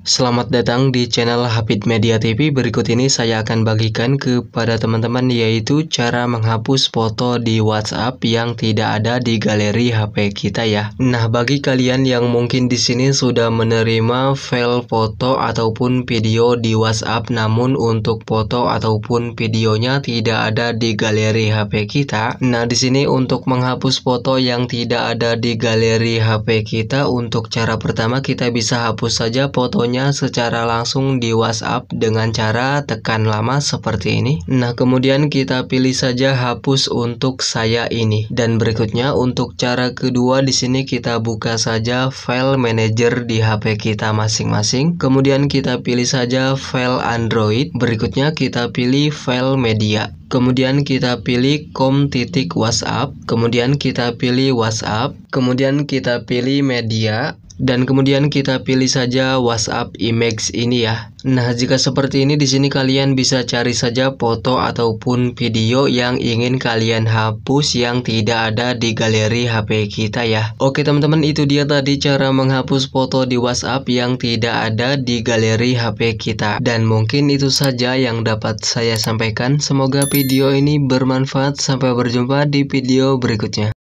Selamat datang di channel Habit Media TV. Berikut ini saya akan bagikan kepada teman-teman yaitu cara menghapus foto di WhatsApp yang tidak ada di galeri HP kita ya. Nah, bagi kalian yang mungkin di sini sudah menerima file foto ataupun video di WhatsApp namun untuk foto ataupun videonya tidak ada di galeri HP kita. Nah, di sini untuk menghapus foto yang tidak ada di galeri HP kita untuk cara pertama kita bisa hapus saja fotonya semuanya secara langsung di WhatsApp dengan cara tekan lama seperti ini. Nah, kemudian kita pilih saja hapus untuk saya ini. Dan berikutnya untuk cara kedua di sini kita buka saja file manager di HP kita masing-masing. Kemudian kita pilih saja file Android. Berikutnya kita pilih file media. Kemudian kita pilih com titik WhatsApp, kemudian kita pilih WhatsApp, kemudian kita pilih media, dan kemudian kita pilih saja WhatsApp image ini ya. Nah, jika seperti ini di sini kalian bisa cari saja foto ataupun video yang ingin kalian hapus yang tidak ada di galeri HP kita ya. Oke, teman-teman, itu dia tadi cara menghapus foto di WhatsApp yang tidak ada di galeri HP kita. Dan mungkin itu saja yang dapat saya sampaikan. Semoga video ini bermanfaat. Sampai berjumpa di video berikutnya.